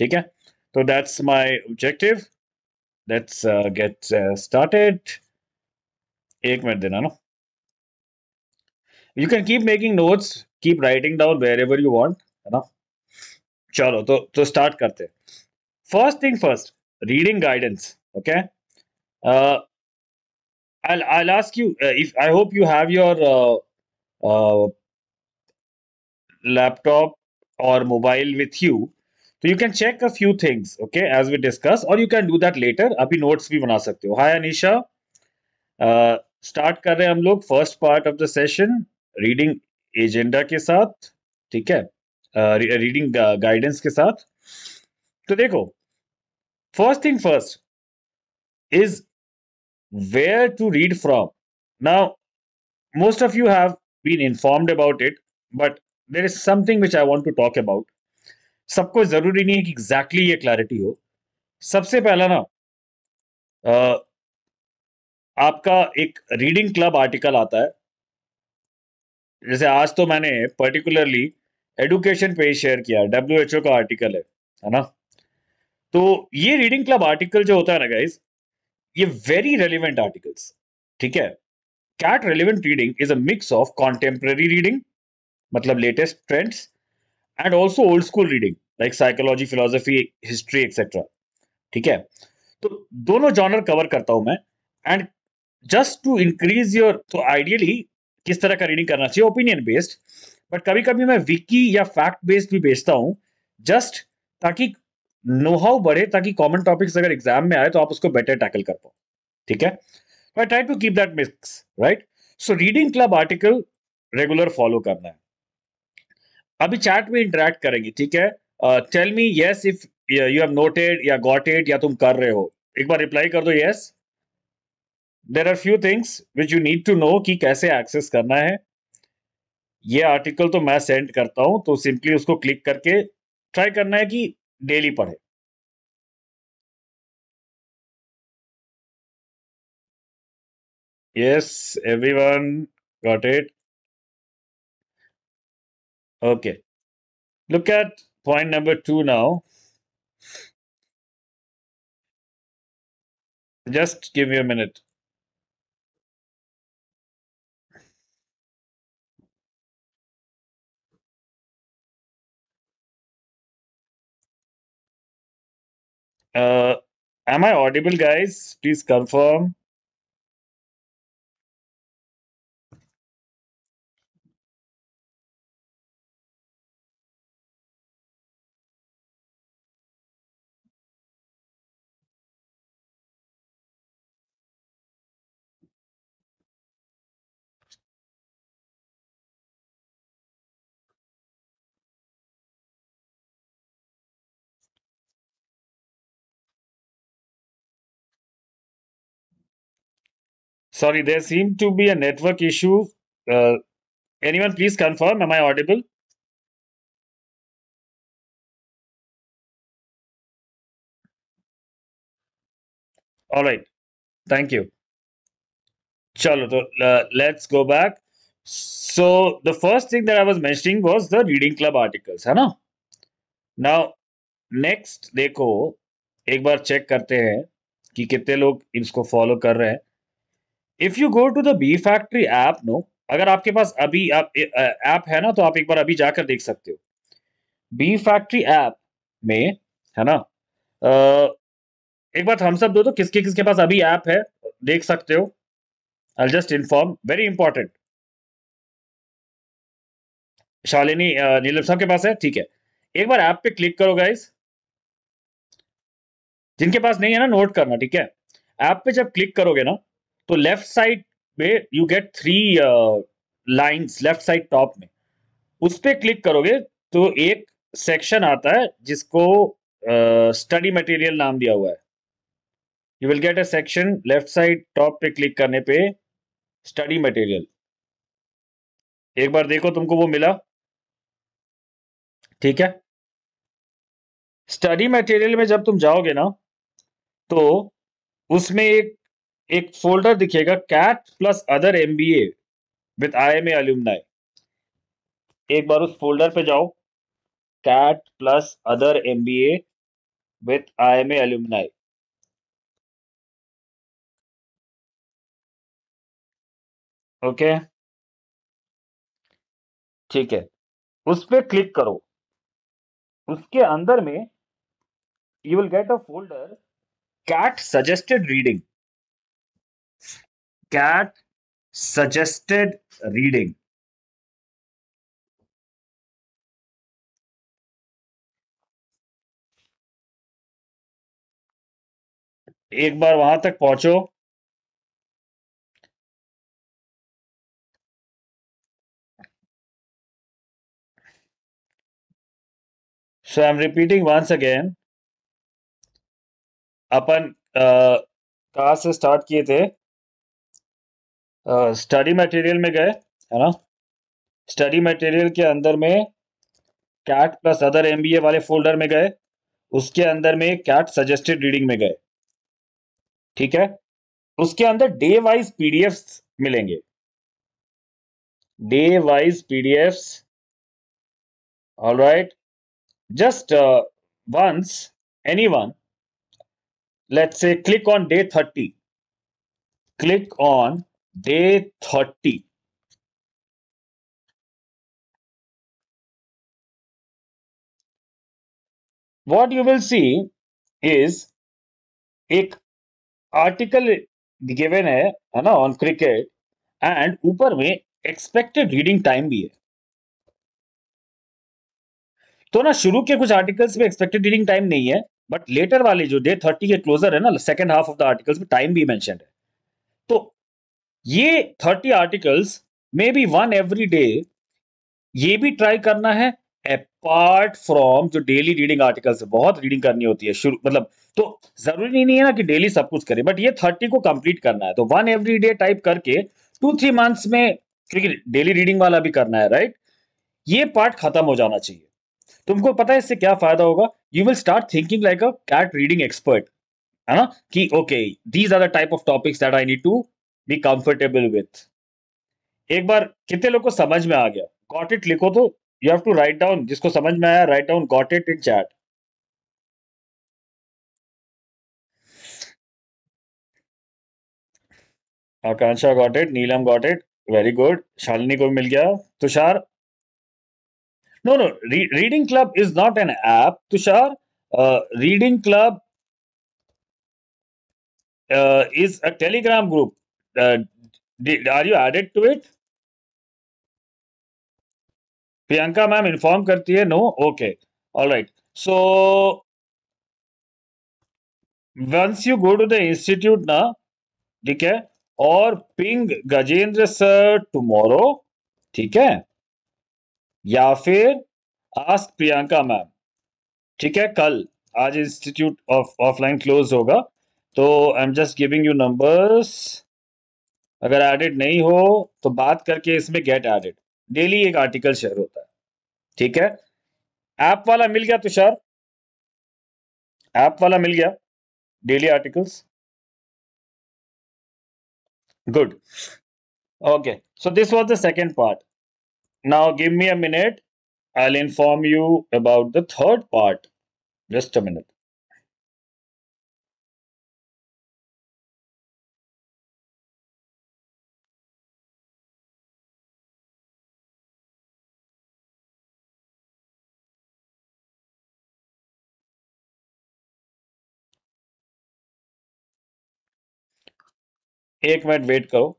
ठीक है तो that's my objective let's get started एक मिनट देना ना you can keep making notes keep writing down wherever you want है ना चलो तो तो स्टार्ट करते हैं first thing first reading guidance okay I'll I'll ask you uh, if I hope you have your uh, uh, laptop or mobile with you. तो you can check a few things okay as we discuss और you can do that later अभी notes भी बना सकते हो हाय Anisha start कर रहे हैं हम लोग first part of the session reading agenda के साथ ठीक है रीडिंग uh, गाइडेंस uh, के साथ तो देखो first thing first is where to read from. Now, most of you have been informed about it, but there is something which I want to talk about. सबको जरूरी नहीं है कि exactly ये क्लैरिटी हो सबसे पहला ना आ, आपका एक रीडिंग क्लब आर्टिकल आता है जैसे आज तो मैंने पर्टिकुलरली एडुकेशन पे शेयर किया डब्ल्यू एच ओ का आर्टिकल है है ना तो ये रीडिंग क्लब आर्टिकल जो होता है ना गाइज ये वेरी रेलिवेंट आर्टिकल्स ठीक है CAT relevant reading is a mix of contemporary reading मतलब latest trends and also old school reading like psychology philosophy history etcetera ठीक है तो दोनों जॉनर कवर करता हूं मैं and just to increase your तो आइडियली किस तरह का रीडिंग करना चाहिए ओपिनियन बेस्ड बट कभी कभी मैं विकी या फैक्ट बेस्ड भी बेचता हूँ जस्ट ताकि नोहाउ बढ़े ताकि कॉमन टॉपिक्स अगर एग्जाम में आए तो आप उसको बेटर टैकल कर पाओ ठीक है I try to keep that mix right so reading club article regular follow करना है अभी चैट में इंटरेक्ट करेंगी ठीक है tell me yes if you have noted या गॉट इट या तुम कर रहे हो एक बार रिप्लाई कर दो yes there are few things which you need to know कि कैसे एक्सेस करना है ये आर्टिकल तो मैं सेंड करता हूं तो सिंपली उसको क्लिक करके ट्राई करना है कि डेली पढ़े yes everyone got it Okay. Look at point number two now. Just give me a minute. Uh, am I audible, guys? Please confirm. Sorry, there seemed to be a network issue. Uh, anyone please confirm, am I audible? All right, thank you. Chalo, to, uh, let's go back. So the first thing that I was mentioning was the reading club articles, hai na Now next dekho ek bar check karte hain ki kitne log isko follow kar rahe hain if you go to the B factory app no अगर आपके पास अभी app है ना तो आप एक बार अभी जाकर देख सकते हो बी फैक्ट्री ऐप में है ना आ, एक बार हम सब दो तो किसके किसके पास अभी ऐप है देख सकते हो I just inform very important Shalini Neelam साहब के पास है ठीक है एक बार ऐप पे क्लिक करो गाइस जिनके पास नहीं है ना नोट करना ठीक है ऐप पे जब क्लिक करोगे ना तो लेफ्ट साइड पे you get three lines left side top में उस पर क्लिक करोगे तो एक सेक्शन आता है जिसको स्टडी uh, मटेरियल नाम दिया हुआ है you will get a section left side top पे क्लिक करने पे स्टडी मटेरियल एक बार देखो तुमको वो मिला ठीक है स्टडी मटेरियल में जब तुम जाओगे ना तो उसमें एक एक फोल्डर दिखेगा CAT plus other M B A with I M alumni एक बार उस फोल्डर पे जाओ CAT plus other M B A with I M alumni okay ठीक है उस पर क्लिक करो उसके अंदर में you will get a folder CAT suggested reading cat suggested reading एक बार वहां तक पहुंचो so I am repeating once again अपन कहा uh, से स्टार्ट किए थे स्टडी मटेरियल में गए है ना स्टडी मटेरियल के अंदर में कैट प्लस अदर एमबीए वाले फोल्डर में गए उसके अंदर में कैट सजेस्टेड रीडिंग में गए ठीक है उसके अंदर डे वाइज पीडीएफ मिलेंगे day wise PDF all right just once anyone let से click on day thirty click on day thirty what you will see is एक आर्टिकल गिवेन है है ना ऑन क्रिकेट एंड ऊपर में expected reading time भी है तो ना शुरू के कुछ आर्टिकल्स में एक्सपेक्टेड रीडिंग टाइम नहीं है बट लेटर वाले जो डे थर्टी के क्लोजर है ना second half of the articles में टाइम भी मैंशन है ये thirty articles maybe one every day ये भी ट्राई करना है अपार्ट फ्रॉम जो डेली रीडिंग आर्टिकल्स बहुत रीडिंग करनी होती है शुरू मतलब तो जरूरी नहीं है ना कि डेली सब कुछ करें बट ये थर्टी को कंप्लीट करना है तो वन एवरी डे टाइप करके टू थ्री मंथ्स में क्योंकि डेली रीडिंग वाला भी करना है राइट ये पार्ट खत्म हो जाना चाहिए तुमको पता है इससे क्या फायदा होगा you will start thinking like a CAT reading expert है ना कि okay these are the type of topics that I need to be comfortable with एक बार कितने लोग को समझ में आ गया गॉट इट लिखो तो you have to write down जिसको समझ में आया write down got it in chat Akanksha got it Neelam got it very good Shalini को मिल गया Tushar no no reading club is not an app Tushar reading club is a Telegram group uh, did, are you added to it priyanka ma'am inform karti hai no okay all right so once you go to the institute na theek hai or ping gajendra sir tomorrow theek hai ya fir ask priyanka ma'am theek hai kal aaj institute of offline close hoga so i'm just giving you numbers अगर edit नहीं हो तो बात करके इसमें get edit daily एक article share होता है ठीक है ऐप वाला मिल गया तुषार तो ऐप वाला मिल गया daily articles good okay so this was the second part now give me a minute I inform you about the third part just a minute एक मिनट वेट करो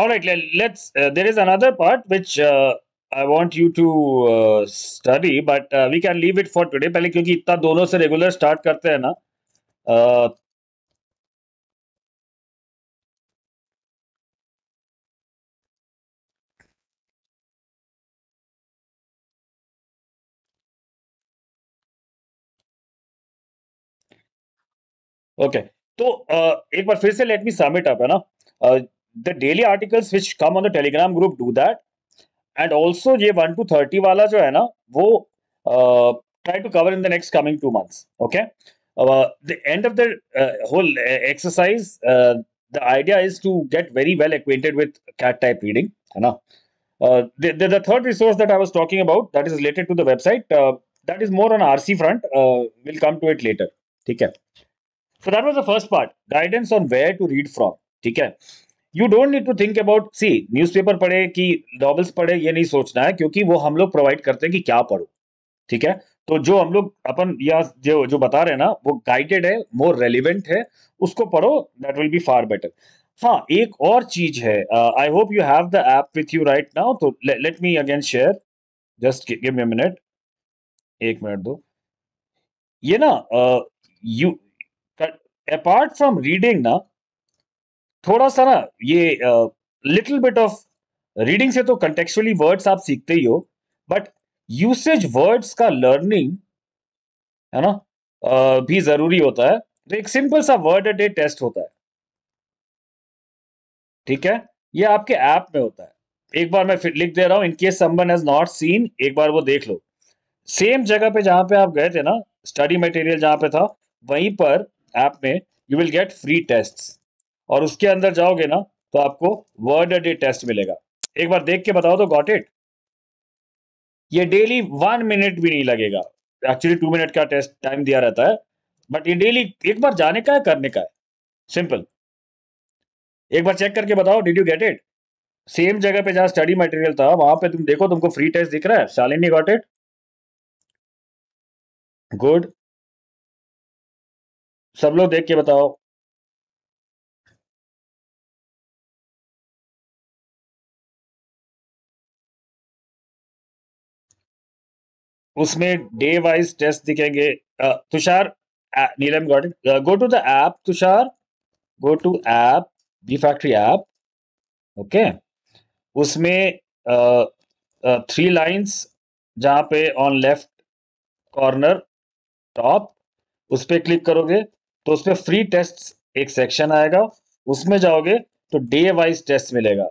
all right let's uh, there is another part which uh, I want you to uh, study, but uh, we can leave it for today. पहले क्योंकि इतना दोनों से regular start करते हैं ना, uh, Okay. So, uh, एक बार let me sum it up, uh, the daily articles which come on the Telegram group do that, and also ये one to thirty वाला जो है ना, वो uh, try to cover in the next coming two months. Okay. Uh, the end of the uh, whole exercise, the idea is to get very well acquainted with cat type reading. the, third resource that I was talking about that is related to the website, that is more on RC front. we'll come to it later. Take care. So that was the first part, guidance on where to read from. ठीक है you don't need to think about see newspaper पढ़े कि novels पढ़े ये नहीं सोचना है क्योंकि वो हम लोग प्रोवाइड करते हैं कि क्या पढ़ो ठीक है तो जो हम लोग अपन या जो जो बता रहे हैं ना वो गाइडेड है मोर रेलिवेंट है उसको पढ़ो that will be far better हाँ एक और चीज है I hope you have the app with you right now तो let me again share just give me minute एक मिनट दो ये ना you uh, apart from reading ना थोड़ा सा ना ये लिटिल बिट ऑफ रीडिंग से तो कंटेक्चुअली वर्ड्स आप सीखते ही हो बट यूसेज वर्ड्स का लर्निंग है ना भी जरूरी होता है तो एक सिंपल सा वर्ड अ डे टेस्ट होता है ठीक है ये आपके ऐप में होता है एक बार मैं फिर लिख दे रहा हूं in case someone has not seen एक बार वो देख लो सेम जगह पे जहां पे आप गए थे ना स्टडी मटेरियल जहां पे था वहीं पर ऐप में you will get free test और उसके अंदर जाओगे ना तो आपको वर्ड अ डे टेस्ट मिलेगा एक बार देख के बताओ तो गॉट इट ये डेली वन मिनट भी नहीं लगेगा एक्चुअली टू मिनट का टेस्ट टाइम दिया रहता है बट ये डेली एक बार जाने का है करने का है सिंपल एक बार चेक करके बताओ did you get it same जगह पे जहां स्टडी मटेरियल था वहां पे तुम देखो तुमको फ्री टेस्ट दिख रहा है शालिनी गॉट इट गुड सब लोग देख के बताओ उसमें डे वाइज टेस्ट दिखेंगे Tushar Neelam got go to the app Tushar go to app B factory app okay उसमें थ्री लाइंस जहां पे ऑन लेफ्ट कॉर्नर टॉप उस पर क्लिक करोगे तो उसमें फ्री टेस्ट एक सेक्शन आएगा उसमें जाओगे तो डे वाइज टेस्ट मिलेगा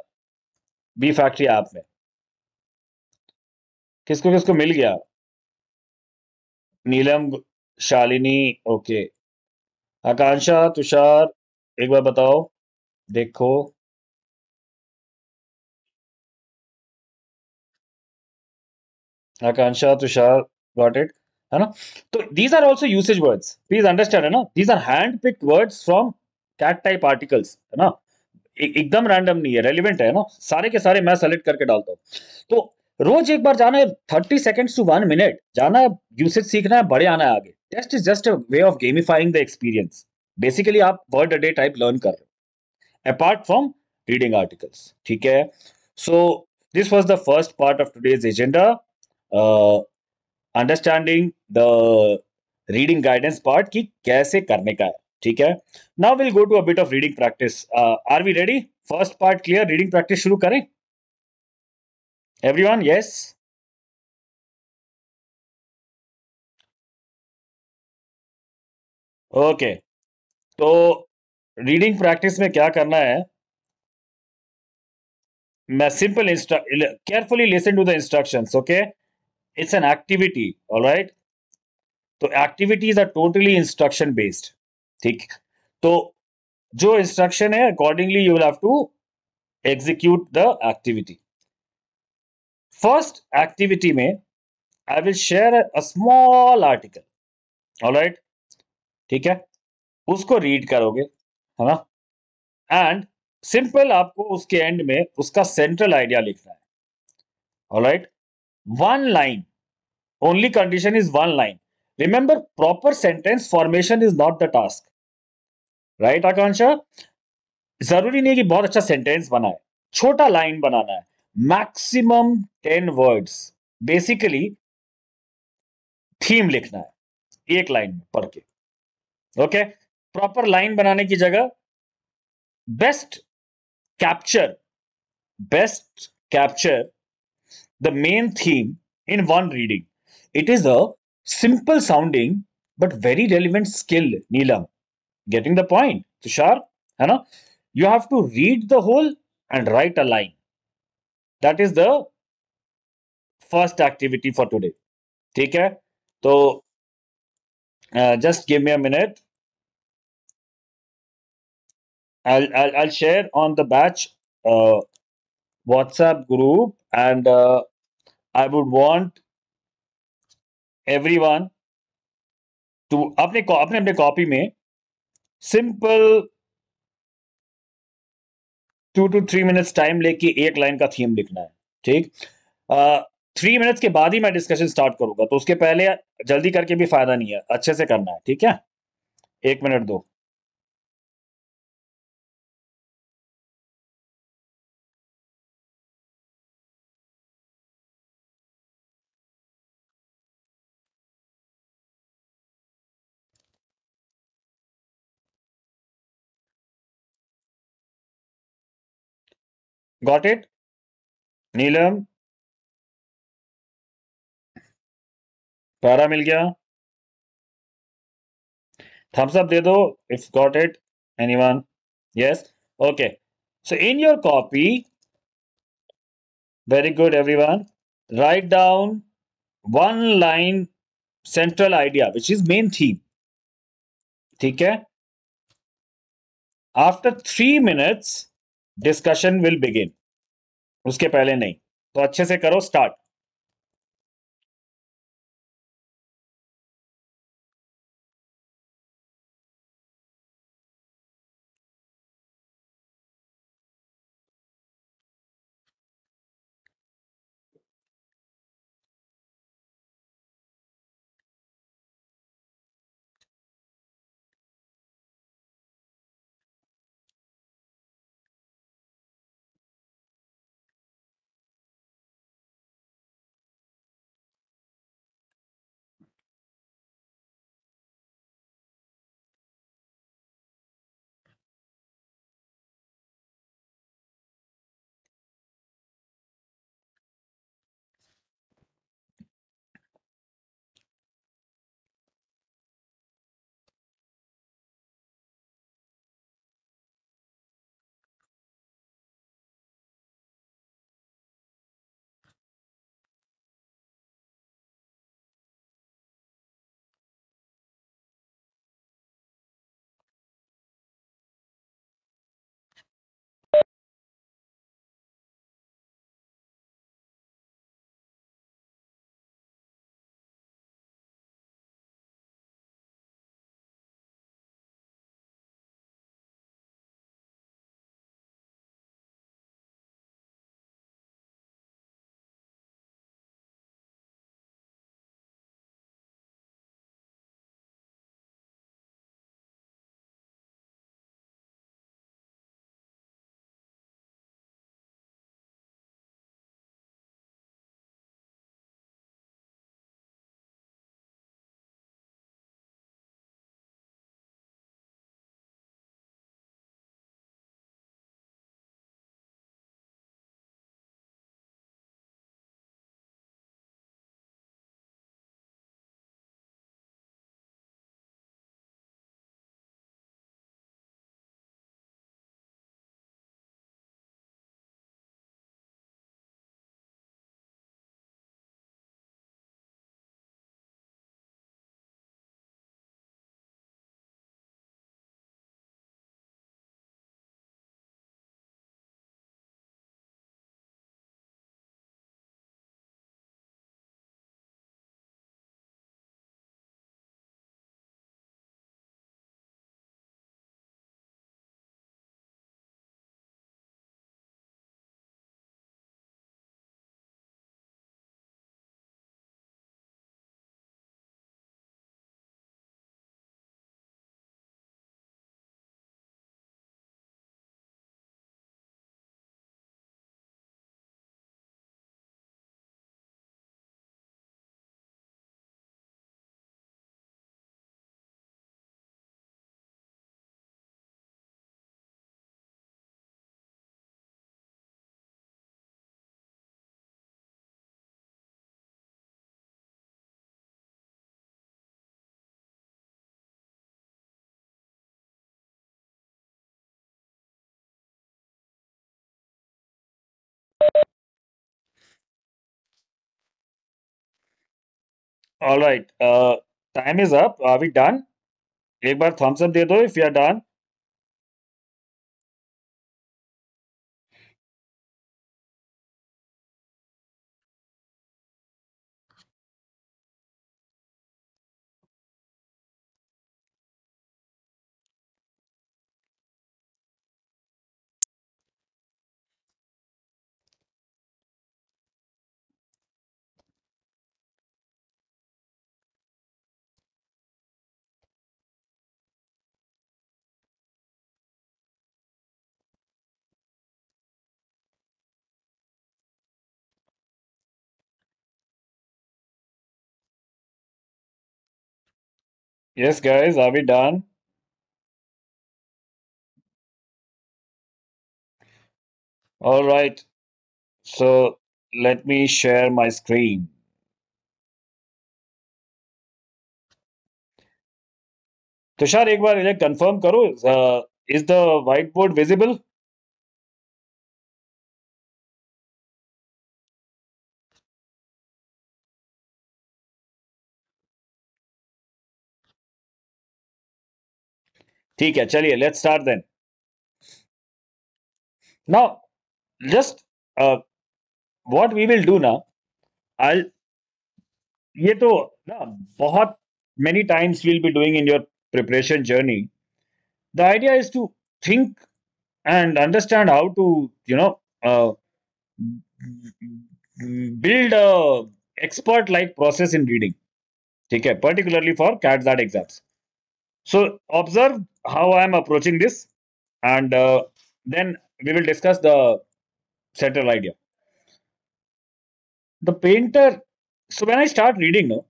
बी फैक्ट्री ऐप में किसको किसको मिल गया नीलम शालिनी ओके आकांक्षा तुषार एक बार बताओ देखो आकांक्षा तुषार गॉट इट है ना तो these are also usage words please understand है ना these are hand pick words from CAT type articles है ना एकदम रैंडम नहीं है रेलिवेंट है ना सारे के सारे मैं सेलेक्ट करके डालता हूँ तो रोज एक बार जाना है thirty seconds to one minute जाना है यूसेज सीखना है बड़े आना है आगे test is just a way of gamifying the experience basically आप word a day type learn कर रहे हो अपार्ट फ्रॉम रीडिंग आर्टिकल्स ठीक है so this was the first part of today's agenda understanding the reading guidance part की कैसे करने का है ठीक है now will go to a bit of reading practice are we ready first part clear reading practice शुरू करें everyone yes okay तो रीडिंग प्रैक्टिस में क्या करना है मैं simple carefully listen to the instructions okay it's an activity all right तो activities are totally instruction based ठीक तो जो इंस्ट्रक्शन है accordingly you will have to execute the activity first activity में I will share a small article all right ठीक है उसको read करोगे है ना एंड सिंपल आपको उसके एंड में उसका सेंट्रल आइडिया लिखना है all right one line only condition is one line remember proper sentence formation is not the task right Akanksha जरूरी नहीं है कि बहुत अच्छा सेंटेंस बनाए छोटा लाइन बनाना है maximum ten words basically theme लिखना है एक लाइन में पढ़ के ओके प्रॉपर लाइन बनाने की जगह best capture best capture the main theme in one reading it is a Simple sounding, but very relevant skill, Neelam. Getting the point, Tushar? You, you have to read the whole and write a line. That is the first activity for today. Take care. So, uh, just give me a minute. I'll, I'll, I'll share on the batch uh, WhatsApp group and uh, I would want everyone to अपने अपने अपने copy में simple two two three minutes time लेके एक line का theme लिखना है ठीक थ्री मिनट्स के बाद ही मैं डिस्कशन स्टार्ट करूंगा तो उसके पहले जल्दी करके भी फायदा नहीं है अच्छे से करना है ठीक है एक मिनट दो Got it? Neelam. Para, mil gaya. thumbs up de do. if got it anyone yes okay so in your copy very good everyone write down one line central idea which is main theme ठीक है after 3 minutes discussion will begin उसके पहले नहीं तो अच्छे से करो start All right. Uh, time is up. Are we done? एक बार thumbs up दे दो if you are done. Yes, guys, are we done? All right, so let me share my screen. Tushar, ek baar इन्हें confirm करो is the whiteboard visible? ठीक है चलिए let's start then now just uh, what we will do now i'll ये तो ना बहुत many times we'll be doing in your preparation journey the idea is to think and understand how to you know uh, build a expert like process in reading ठीक है particularly for cat exams so observe how I am approaching this, and uh, then we will discuss the central idea. The painter. So when I start reading, no,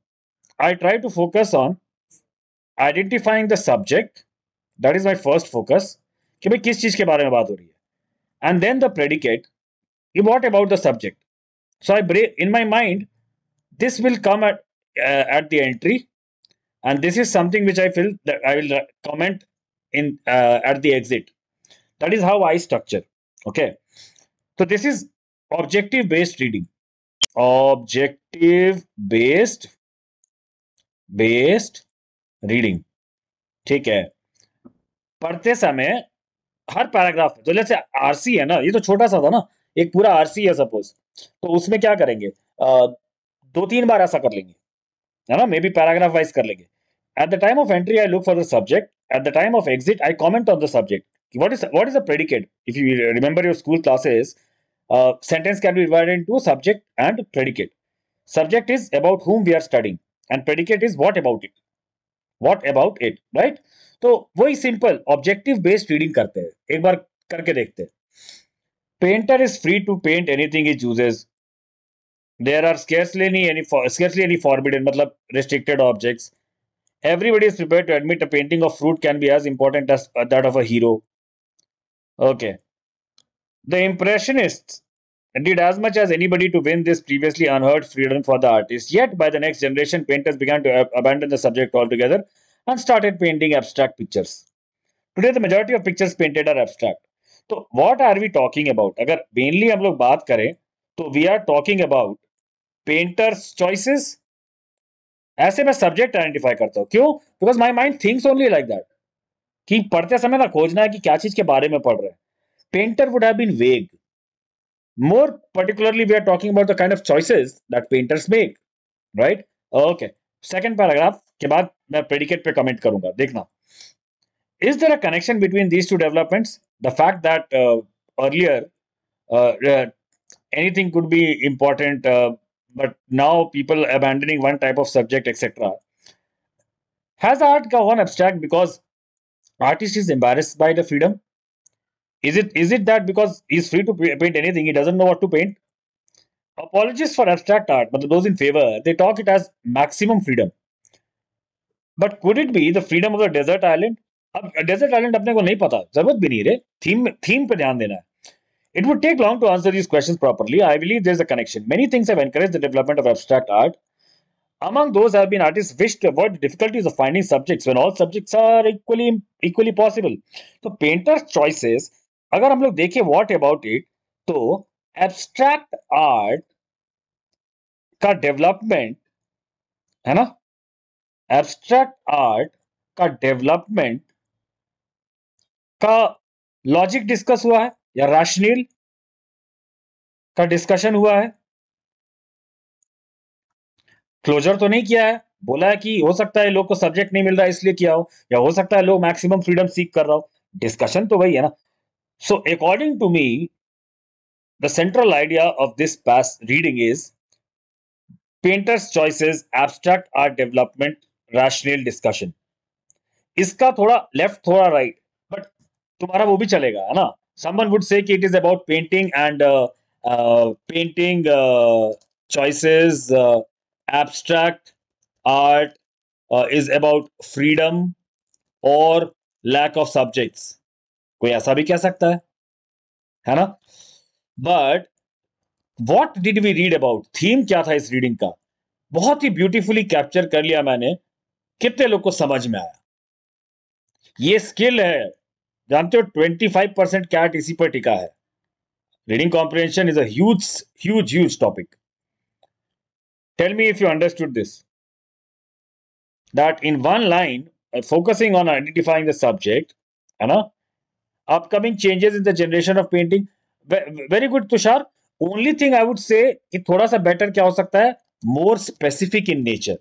I try to focus on identifying the subject. That is my first focus. And then the predicate, के बारे में बात हो रही है and then the predicate you what about the subject so I and this is something which i feel that i will comment in uh, at the exit that is how i structure okay so this is objective based reading objective based based reading ठीक है पढ़ते समय हर paragraph में तो जैसे RC है ना ये तो छोटा सा था ना एक पूरा आरसी है सपोज तो उसमें क्या करेंगे आ, दो तीन बार ऐसा कर लेंगे है ना मे बी पैराग्राफ वाइज कर लेंगे at the time of entry I look for the subject at the time of exit, I comment on the subject. What is what is a predicate? If you remember your school classes, uh, sentence can be divided into subject and predicate. Subject is about whom we are studying, and predicate is what about it. What about it, right? So very simple. Objective based reading. करते हैं एक बार करके देखते हैं painter is free to paint anything he chooses there are scarcely any scarcely any forbidden मतलब Everybody is prepared to admit a painting of fruit can be as important as uh, that of a hero. Okay. The Impressionists did as much as anybody to win this previously unheard freedom for the artist. Yet, by the next generation, painters began to ab abandon the subject altogether and started painting abstract pictures. Today, the majority of pictures painted are abstract. So, what are we talking about? If mainly we are talking about painters' choices ऐसे में subject identify करता हूँ क्यों because my mind thinks only like that कि पढ़ते समय ना खोजना है कि क्या चीज के बारे में पढ़ रहे painter would have more particularly we are talking about the kind of choices that painters make right okay second paragraph के बाद मैं प्रेडिकेट पे कमेंट करूंगा देखना is there a connection between these two developments the fact that earlier anything could be important but now people abandoning one type of subject etc has art gone abstract because artist is embarrassed by the freedom is it is it that because he's free to paint anything he doesn't know what to paint apologists for abstract art but those in favor they talk it as maximum freedom But could it be the freedom of the desert island? अब desert island अपने को नहीं पता जरूरत भी नहीं रे theme theme पे ध्यान देना है it would take long to answer these questions properly. I believe there's a connection. Many things have encouraged the development of abstract art. Among those have been artists' wish to avoid the difficulties of finding subjects when all subjects are equally equally possible. So painters' choices. अगर हम लोग देखें what about it? तो abstract art का development है ना Abstract art का development का logic discuss हुआ है या राशनील का डिस्कशन हुआ है क्लोजर तो नहीं किया है बोला है कि हो सकता है लोग को सब्जेक्ट नहीं मिल रहा इसलिए किया हो या हो सकता है लोग मैक्सिमम फ्रीडम सीख कर रहा हो डिस्कशन तो वही है ना so according to me the central idea of this pass reading is painters choices abstract art development rational discussion इसका थोड़ा लेफ्ट थोड़ा राइट बट तुम्हारा वो भी चलेगा है ना someone would say it is about painting and uh, uh, painting uh, choices, uh, abstract art uh, is about freedom or lack of subjects. koi aisa bhi keh sakta hai hai na but what did we read about theme kya tha is reading ka bahut hi beautifully capture kar liya maine kitne log ko samajh mein aaya ye skill hai जानते हो 25 percent cat इसी पर टिका है reading comprehension is as huge huge topic tell me if you understood this that in one line focusing on identifying the subject है ना upcoming changes in the generation of painting very good Tushar only thing I would say थोड़ा सा better क्या हो सकता है more specific in nature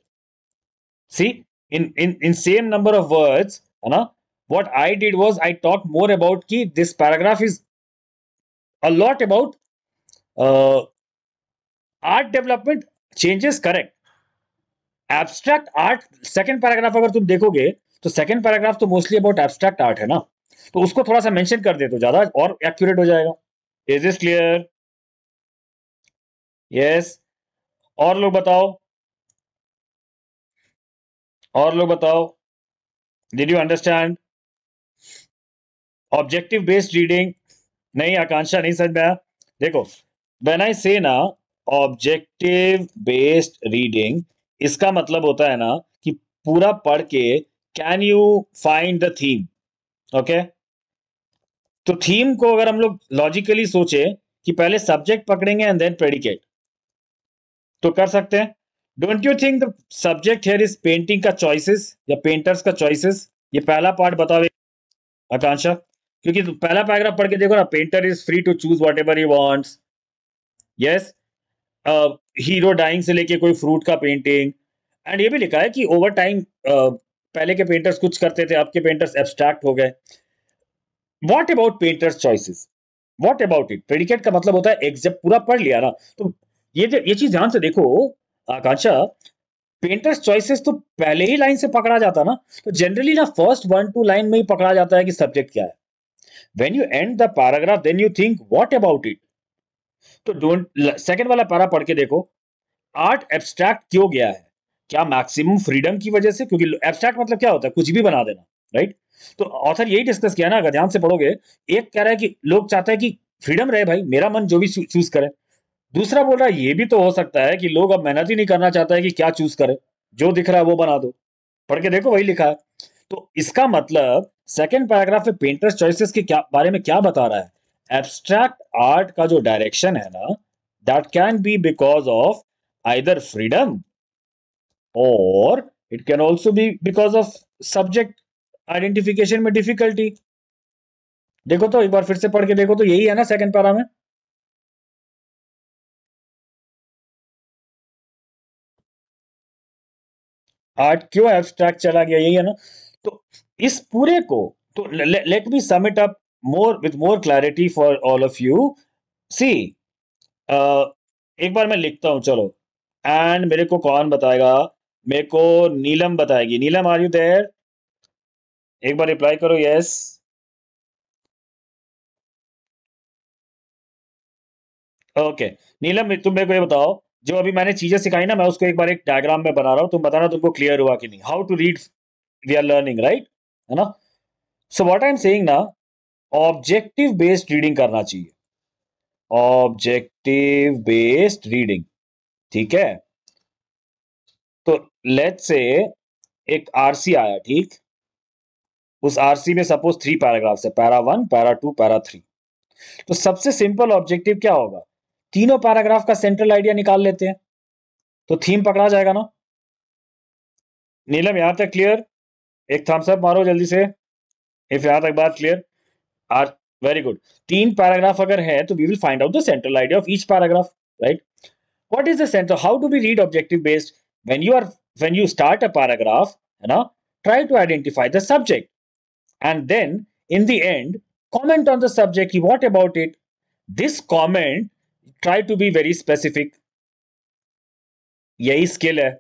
see in in in same number of words है ना what I did was I talked more about ki this paragraph is a lot about uh, art development changes correct. Abstract art second paragraph अगर तुम देखोगे तो second paragraph तो mostly about abstract art है ना तो उसको थोड़ा सा मेंशन कर दे तो ज्यादा और एक्यूरेट हो जाएगा इज दिस क्लियर यस और लोग बताओ और लोग बताओ did you understand objective based reading नहीं आकांक्षा नहीं समझ में आया देखो वेन आई से ना ऑब्जेक्टिव बेस्ड रीडिंग इसका मतलब होता है ना कि पूरा पढ़ के can you find the theme okay तो थीम को अगर हम लोग लॉजिकली सोचे कि पहले सब्जेक्ट पकड़ेंगे एंड देन प्रेडिकेट तो कर सकते हैं don't you think the subject here is painting का चॉइसेस या पेंटर्स का चॉइसेस ये पहला पार्ट बतावे आकांक्षा क्योंकि तो पहला पैराग्राफ पढ़ के देखो ना painter is free to choose whatever he wants yes hero dying से लेके कोई फ्रूट का पेंटिंग एंड ये भी लिखा है कि ओवर टाइम uh, पहले के पेंटर्स कुछ करते थे अब के पेंटर्स एब्स्ट्रैक्ट हो गए what about painters choices what about it predicate का मतलब होता है एग्जैक्ट पूरा पढ़ लिया ना तो ये ये चीज ध्यान से देखो आकांक्षा पेंटर्स चॉइसेस तो पहले ही लाइन से पकड़ा जाता ना तो जनरली ना फर्स्ट वन टू लाइन में ही पकड़ा जाता है कि सब्जेक्ट क्या है when you end the paragraph then you think what about it तो डोंट सेकंड वाला पैरा पढ़ के देखो आर्ट एब्स्ट्रैक्ट क्यों गया है क्या मैक्सिमम फ्रीडम की वजह से क्योंकि एब्स्ट्रैक्ट मतलब क्या होता है कुछ भी बना देना राइट तो ऑथर यही डिस्कस किया ना अगर ध्यान से पढ़ोगे एक कह रहा है कि लोग चाहते हैं कि फ्रीडम रहे भाई मेरा मन जो भी चूज करे दूसरा बोल रहा है ये भी तो हो सकता है कि लोग अब मेहनत ही नहीं करना चाहता है कि क्या चूज करे जो दिख रहा है वो बना दो पढ़ के देखो वही लिखा है तो इसका मतलब सेकेंड पैराग्राफ में पेंटर्स चॉइसेस के क्या बारे में क्या बता रहा है एब्स्ट्रैक्ट आर्ट का जो डायरेक्शन है ना that can be because of either freedom और it can also be because of subject identification में डिफिकल्टी देखो तो एक बार फिर से पढ़ के देखो तो यही है ना सेकेंड पैरा में आर्ट क्यों एब्स्ट्रैक्ट चला गया यही है ना तो इस पूरे को तो let me sum it up more with more clarity for all of you see एक बार मैं लिखता हूं चलो एंड मेरे को कौन बताएगा मेरे को नीलम बताएगी नीलम आर यू देर एक बार रिप्लाई करो यस ओके नीलम तुम मेरे को ये बताओ जो अभी मैंने चीजें सिखाई ना मैं उसको एक बार एक डायग्राम में बना रहा हूँ तुम बताना तुमको क्लियर हुआ कि नहीं how to read we are learning right hai na so what i am saying na objective based reading करना चाहिए objective based reading theek hai to let's say ek rc आया ठीक उस rc में सपोज थ्री paragraphs है para one para two para three तो सबसे simple objective क्या होगा तीनों पैराग्राफ का सेंट्रल आइडिया निकाल लेते हैं तो थीम पकड़ा जाएगा ना नीलम यहां तक क्लियर एक थम्स अप मारो जल्दी से इफ यहां तक बात क्लियर आर वेरी गुड तीन पैराग्राफ अगर है तो we will find out the central idea of each paragraph right what is the how to be read objective based when you are when you start a paragraph है ना try to identify the subject and then in the end comment on the subject की what about it this comment try to be very specific यही skill है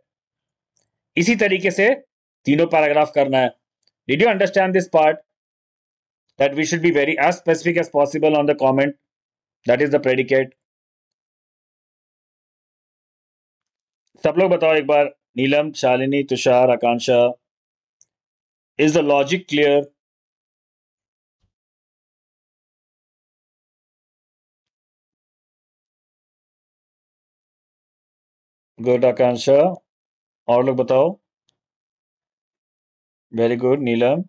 इसी तरीके से तीनों paragraph करना है did you understand this part that we should be very as specific as possible on the comment that is the predicate सब लोग बताओ एक बार Neelam Shalini Tushar Akanksha is the logic clear good Akanksha और लोग बताओ Very good, Neela.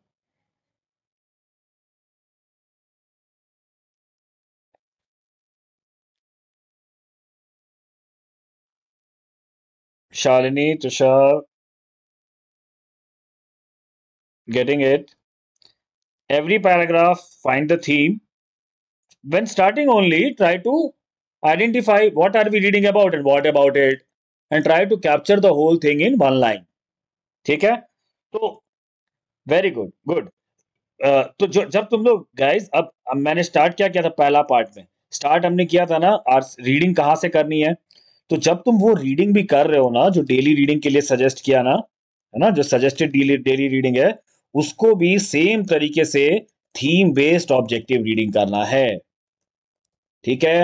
Shalini, Tushar, getting it. Every paragraph, find the theme. When starting only, try to identify what are we reading about and what about it and try to capture the whole thing in one line. Okay, so. Very good good तो जो जब तुम लोग guys अब, अब मैंने start क्या किया था पहला पार्ट में स्टार्ट हमने किया था ना रीडिंग कहाँ से करनी है तो जब तुम वो रीडिंग भी कर रहे हो ना जो डेली रीडिंग के लिए सजेस्ट किया ना है ना जो सजेस्टेड डेली रीडिंग है उसको भी सेम तरीके से थीम बेस्ड ऑब्जेक्टिव रीडिंग करना है ठीक है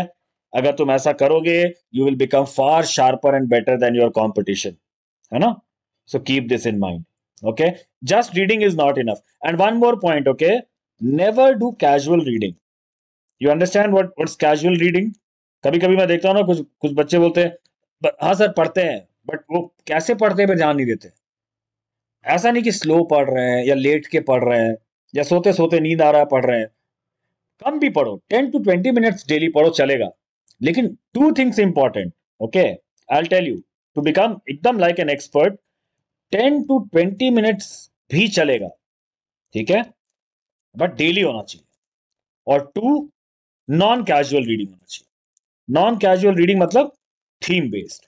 अगर तुम ऐसा करोगे you will become far sharper and better than your competition है ना so keep this in mind Okay, just reading is not enough. And one more point, okay, never do casual reading. You understand what what's casual reading? कभी कभी मैं देखता हूँ ना कुछ कुछ बच्चे बोलते हैं हाँ सर पढ़ते हैं बट वो कैसे पढ़ते हैं पे ध्यान नहीं देते ऐसा नहीं कि स्लो पढ़ रहे हैं या लेट के पढ़ रहे हैं या सोते सोते नींद आ रहा है पढ़ रहे हैं कम भी पढ़ो ten to twenty minutes daily पढ़ो चलेगा लेकिन two things important okay I tell you to become एकदम like an expert ten to twenty minutes भी चलेगा ठीक है बट डेली होना चाहिए और टू नॉन कैजुअल रीडिंग होना चाहिए नॉन कैजुअल रीडिंग मतलब theme based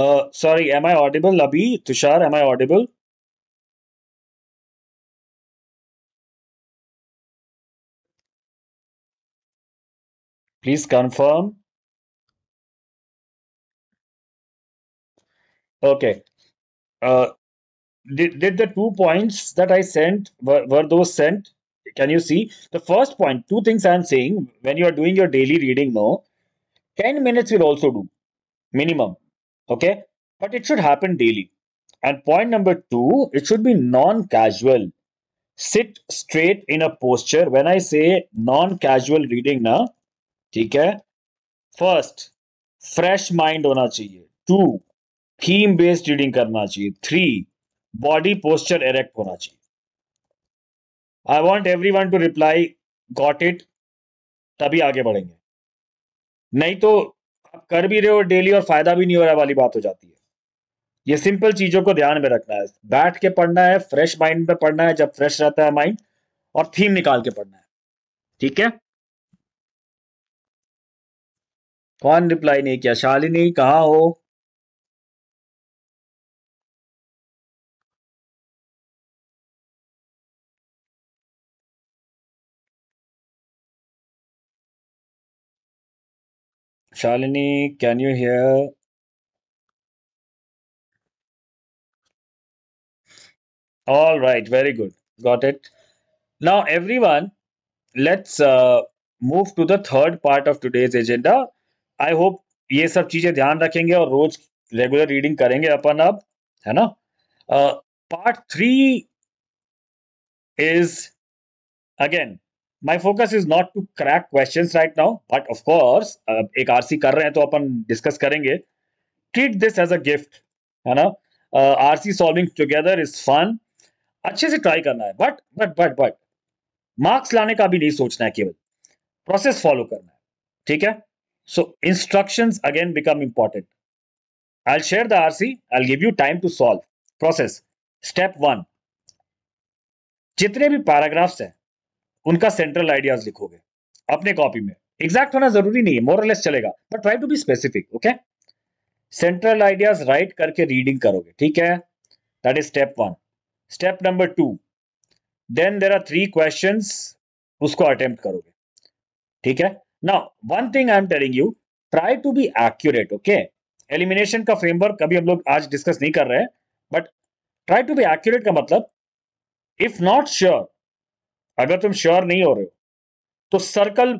Uh, sorry, am I audible, Abhi? Tushar, am I audible? Please confirm. Okay. Uh, did, did the two points that I sent, were, were those sent? Can you see? The first point, two things I'm saying, when you are doing your daily reading now, 10 minutes will also do, minimum. Okay, but it should happen daily. And point number 2 it should be non casual. Sit straight in a posture. When I say non casual reading, na, theek hai first fresh mind hona chahiye two theme based reading karna chahiye three body posture erect hona chahiye i want everyone to reply got it tabhi aage badhenge nahi to आप कर भी रहे हो daily और फायदा भी नहीं हो रहा वाली बात हो जाती है ये सिंपल चीजों को ध्यान में रखना है बैठ के पढ़ना है फ्रेश माइंड में पढ़ना है जब फ्रेश रहता है माइंड और थीम निकाल के पढ़ना है ठीक है कौन रिप्लाई नहीं किया शालिनी कहा हो Shalini, can you hear? All right, very good. Got it. Now, everyone, let's uh, move to the third part of today's agenda. I hope ye sab cheeze dhyan rakhenge aur roj regular reading karenge apan ab, hai part three is again my focus is not to crack questions right now but of course एक RC कर रहे हैं तो अपन discuss करेंगे treat this as a gift है ना RC solving together is fun अच्छे से ट्राई करना है but but but but marks लाने का भी नहीं सोचना है केवल प्रोसेस फॉलो करना है ठीक है so instructions again become important I share the RC I give you time to solve process step one जितने भी पैराग्राफ्स हैं उनका सेंट्रल आइडियाज लिखोगे अपने कॉपी में एग्जैक्ट होना जरूरी नहीं है मोरलेस चलेगा but try to be specific okay central ideas right करके रीडिंग करोगे ठीक है that is step one step number two then there are three question उसको अटेम्प्ट करोगे ठीक है ना one thing I am telling you try to be accurate okay elimination का फ्रेमवर्क कभी हम लोग आज डिस्कस नहीं कर रहे हैं but try to be accurate का मतलब इफ नॉट श्योर अगर तुम श्योर नहीं हो रहे हो तो circle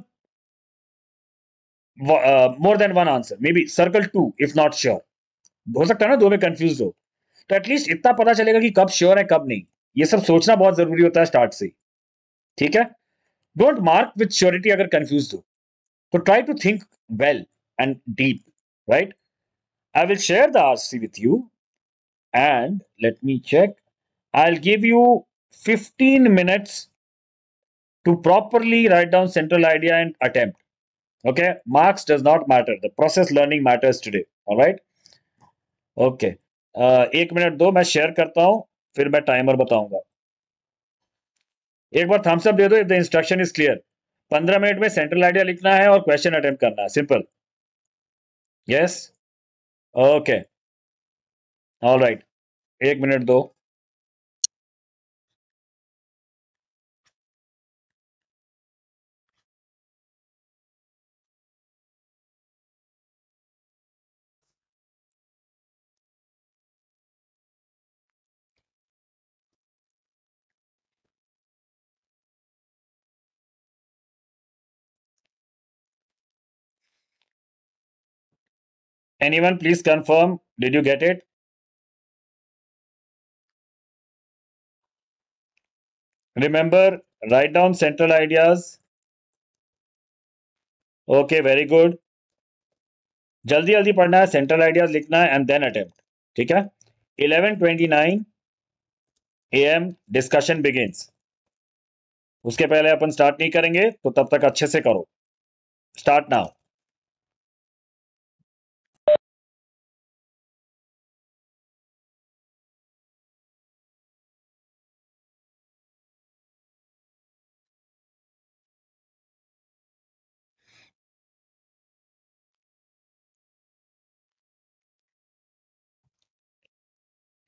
more than one answer may be circle two if not sure हो सकता है ना दो में कंफ्यूज हो तो एटलीस्ट इतना पता चलेगा कि कब श्योर है कब नहीं ये सब सोचना बहुत जरूरी होता है स्टार्ट से ठीक है डोंट मार्क विथ श्योरिटी अगर कंफ्यूज हो तो try to think well and deep right I will share the R C with you and let me check I give you 15 minutes to properly write down central idea and attempt. Okay, marks does not matter. The process learning matters today. All right. Okay. Uh, एक minute दो मैं share करता हूँ फिर मैं timer बताऊंगा एक बार Thums up दे दो if the instruction is clear पंद्रह मिनट में सेंट्रल आइडिया लिखना है और क्वेश्चन अटेम्प्ट करना है simple yes okay all right एक मिनट दो Anyone please confirm, did you get it? Remember, write down central ideas. Okay, very good. जल्दी जल्दी पढ़ना है सेंट्रल आइडियाज लिखना है एंड देन अटेम्प्ट ठीक है 11:29 एम डिस्कशन बिगिंस उसके पहले अपन स्टार्ट नहीं करेंगे तो तब तक अच्छे से करो start now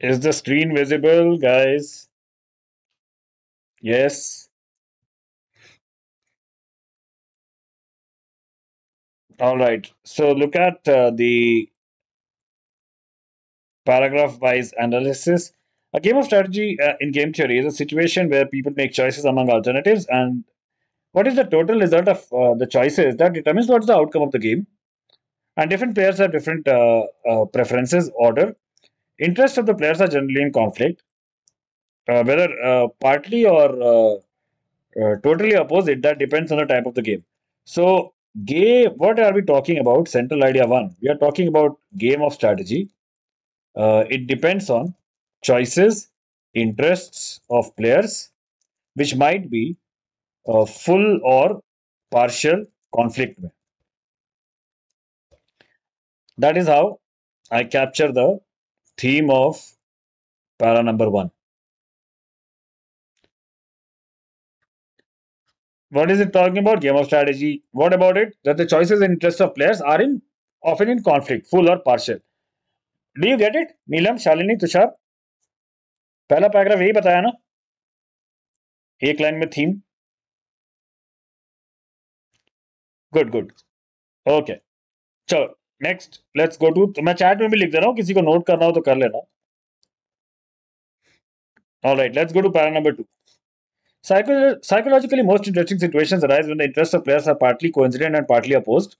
Is the screen visible, guys? Yes. All right. So look at uh, the paragraph-wise analysis. A game of strategy uh, in game theory is a situation where people make choices among alternatives and what is the total result of uh, the choices that determines what's the outcome of the game. And different players have different uh, uh, preferences, order, Interests of the players are generally in conflict, uh, whether uh, partly or uh, uh, totally opposite. That depends on the type of the game. So, game. What are we talking about? Central idea one. We are talking about game of strategy. Uh, it depends on choices, interests of players, which might be full or partial conflict. That is how I capture the theme of para number 1 what is it talking about game of strategy what about it that the choices and interests of players are in often in conflict full or partial do you get it Neelam Shalini Tushar पहला paragraph यही बताया ना एक line में theme good good okay चलो next let's go to मैं chat में भी लिख दे रहा हूँ किसी को नोट करना हो तो कर लेना All right, let's go to para number two. Psycho psychologically, most interesting situations arise when the interests of players are partly coincident and partly opposed,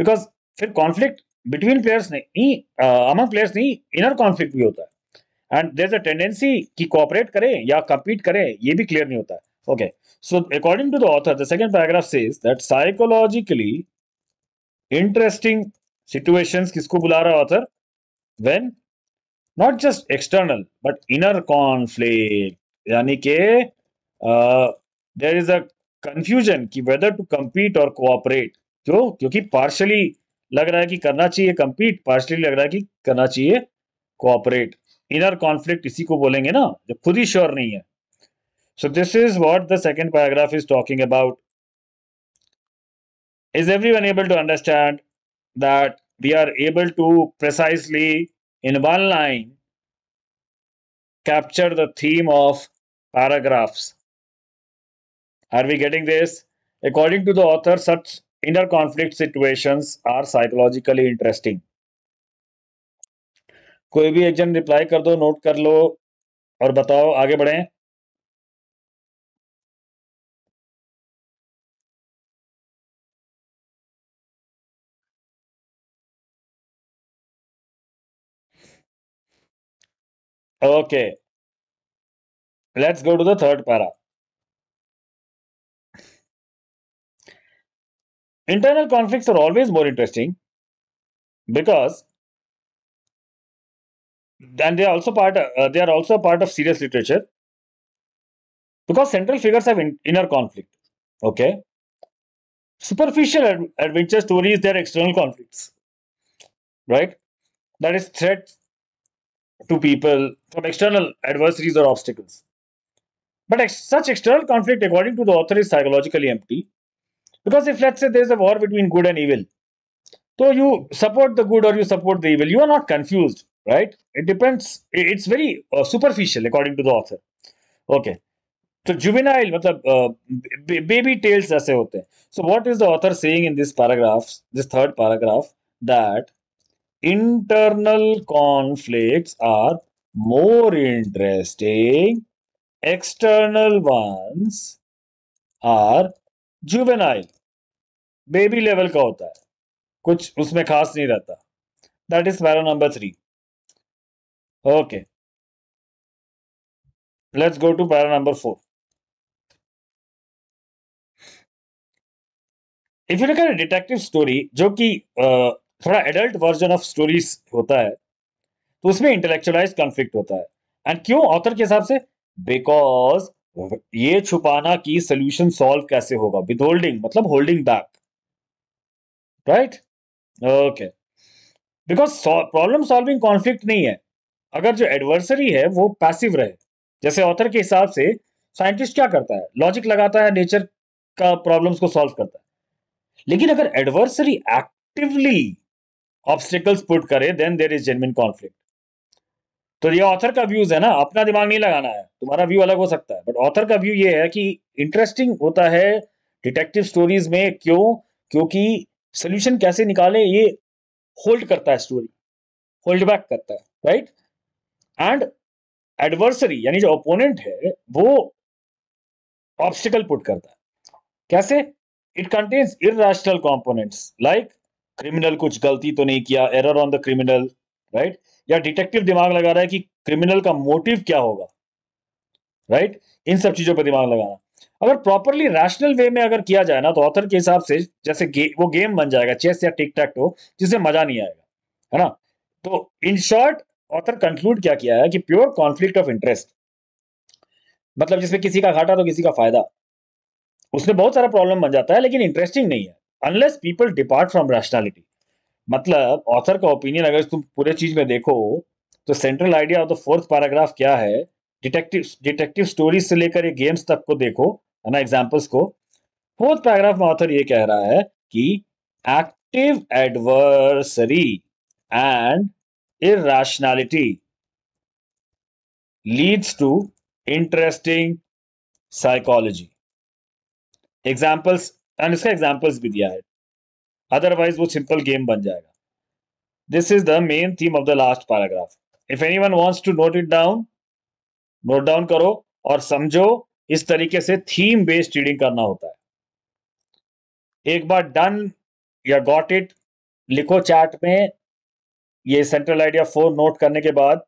because फिर conflict between players नहीं uh, among players नहीं inner conflict भी होता है and there's a tendency कि cooperate करें या compete करें ये भी clear नहीं होता है. Okay, so according to the author, the second paragraph says that psychologically interesting situations किसको बुला रहा author when not just external but inner conflict यानी के देर इज अ कंफ्यूजन की वेदर टू कम्पीट और कोऑपरेट क्यों क्योंकि पार्शली लग रहा है कि करना चाहिए कम्पीट पार्शली लग रहा है कि करना चाहिए कोऑपरेट इनर कॉन्फ्लिक्ट इसी को बोलेंगे ना जो खुद ही श्योर नहीं है so this is what the second paragraph is talking about is everyone able to understand that we are able to precisely in one line capture the theme of paragraphs. Are we getting this? According to the author, such inner conflict situations are psychologically interesting. कोई भी एक जन reply कर दो note कर लो और बताओ आगे बढ़ें Okay. Let's go to the third para. Internal conflicts are always more interesting because and they are also part uh, they are also part of serious literature because central figures have in, inner conflict okay superficial ad adventure stories their external conflicts right that is threats to people from external adversaries or obstacles. But ex such external conflict, according to the author, is psychologically empty. Because if, let's say, there's a war between good and evil, so you support the good or you support the evil, you are not confused, right? It depends. It's very uh, superficial, according to the author. Okay. So juvenile, matlab, uh, baby tales aise hote. So what is the author saying in this paragraph, this third paragraph, that internal conflicts are more interesting external ones are juvenile baby level का होता है कुछ उसमें खास नहीं रहता that is para number three okay let's go to para number four if you look at detective story जो कि uh, थोड़ा एडल्ट वर्जन ऑफ स्टोरीज होता है तो उसमें इंटेलेक्चुअलाइज कॉन्फ्लिक्ट होता है एंड क्यों ऑथर के हिसाब से बिकॉज ये छुपाना कि सोल्यूशन सॉल्व कैसे होगा विद होल्डिंग मतलब holding back right okay because problem solving conflict नहीं है अगर जो एडवर्सरी है वो पैसिव रहे जैसे ऑथर के हिसाब से साइंटिस्ट क्या करता है लॉजिक लगाता है नेचर का प्रॉब्लम्स को सॉल्व करता है लेकिन अगर एडवर्सरी एक्टिवली ऑब्स्टिकल्स पुट करें then there is genuine conflict तो ये ऑथर का व्यूज है ना अपना दिमाग नहीं लगाना है तुम्हारा व्यू अलग हो सकता है बट ऑथर का व्यू ये है कि इंटरेस्टिंग होता है डिटेक्टिव स्टोरीज में क्यों क्योंकि सोल्यूशन कैसे निकाले ये होल्ड करता है स्टोरी होल्ड बैक करता है राइट एंड एडवर्सरी यानी जो ओपोनेंट है वो ऑब्स्टिकल पुट करता है कैसे it contains irrational components like criminal कुछ गलती तो नहीं किया error on the criminal right या डिटेक्टिव दिमाग लगा रहा है कि क्रिमिनल का मोटिव क्या होगा राइट right? इन सब चीजों पर दिमाग लगाना अगर प्रॉपरली रैशनल वे में अगर किया जाए ना तो ऑथर के हिसाब से जैसे गे, वो गेम बन जाएगा चेस या टिक टैक हो जिससे मजा नहीं आएगा है ना तो इन शॉर्ट ऑथर कंक्लूड क्या किया है कि प्योर कॉन्फ्लिक्ट ऑफ इंटरेस्ट मतलब जिसमें किसी का घाटा तो किसी का फायदा उसमें बहुत सारा प्रॉब्लम बन जाता है लेकिन इंटरेस्टिंग नहीं है unless people depart from rationality मतलब ऑथर का ओपिनियन अगर तुम पूरे चीज में देखो तो central idea of the fourth paragraph क्या है डिटेक्टिव डिटेक्टिव स्टोरीज से लेकर ये गेम्स तक को देखो है ना एग्जाम्पल्स को फोर्थ पैराग्राफ में ऑथर ये कह रहा है कि active adversary and irrationality leads to interesting psychology examples and इसका एग्जाम्पल्स भी दिया है अदरवाइज वो सिंपल गेम बन जाएगा this is the main theme of the last paragraph if anyone wants to note it down note down करो और समझो इस तरीके से थीम बेस्ड रीडिंग करना होता है एक बार डन या गॉट इट लिखो चार्ट में ये सेंट्रल आइडिया फोर नोट करने के बाद